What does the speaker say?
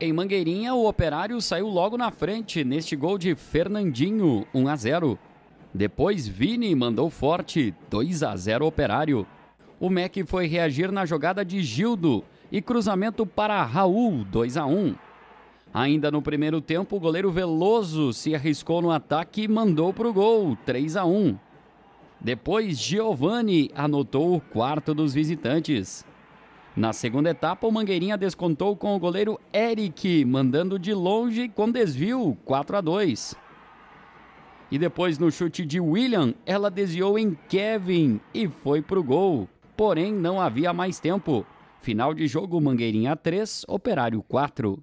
Em Mangueirinha, o Operário saiu logo na frente neste gol de Fernandinho, 1 a 0. Depois Vini mandou forte, 2 a 0 Operário. O MEC foi reagir na jogada de Gildo e cruzamento para Raul, 2 a 1. Ainda no primeiro tempo, o goleiro Veloso se arriscou no ataque e mandou para o gol, 3 a 1. Depois, Giovani anotou o quarto dos visitantes. Na segunda etapa, o Mangueirinha descontou com o goleiro Eric, mandando de longe com desvio, 4 a 2. E depois, no chute de William, ela desviou em Kevin e foi para o gol. Porém, não havia mais tempo. Final de jogo: Mangueirinha 3, Operário 4.